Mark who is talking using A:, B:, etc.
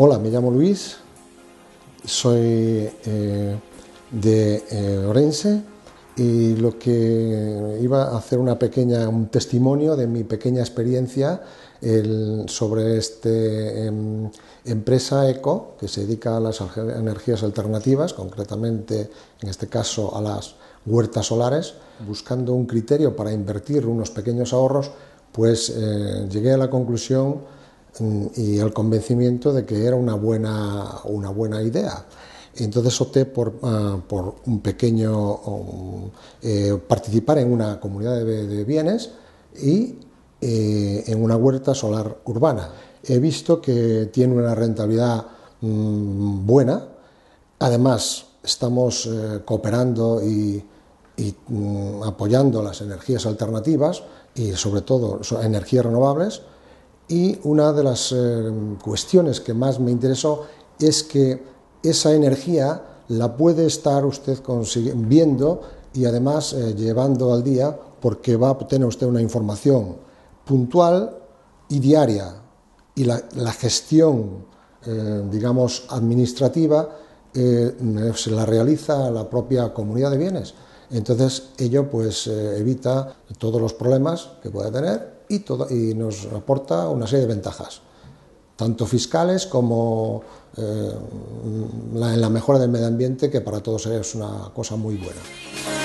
A: Hola, me llamo Luis, soy eh, de eh, Orense y lo que iba a hacer una pequeña, un testimonio de mi pequeña experiencia sobre esta em, empresa ECO que se dedica a las energías alternativas, concretamente en este caso a las huertas solares, buscando un criterio para invertir unos pequeños ahorros, pues eh, llegué a la conclusión y el convencimiento de que era una buena, idea. Entonces opté por, ah, un pequeño eh, participar en una comunidad de, bienes y eh, en una huerta solar urbana. He visto que tiene una rentabilidad mm, buena. Además, estamos eh, cooperando y, mm, apoyando las energías alternativas y sobre todo energías renovables y una de las eh, cuestiones que más me interesó es que esa energía la puede estar usted viendo y además eh, llevando al día porque va a obtener usted una información puntual y diaria y la, gestión, eh, digamos, administrativa se la realiza la propia comunidad de bienes. Entonces ello pues evita todos los problemas que pueda tener y, nos aporta una serie de ventajas, tanto fiscales como eh, en la mejora del medio ambiente, que para todos es una cosa muy buena.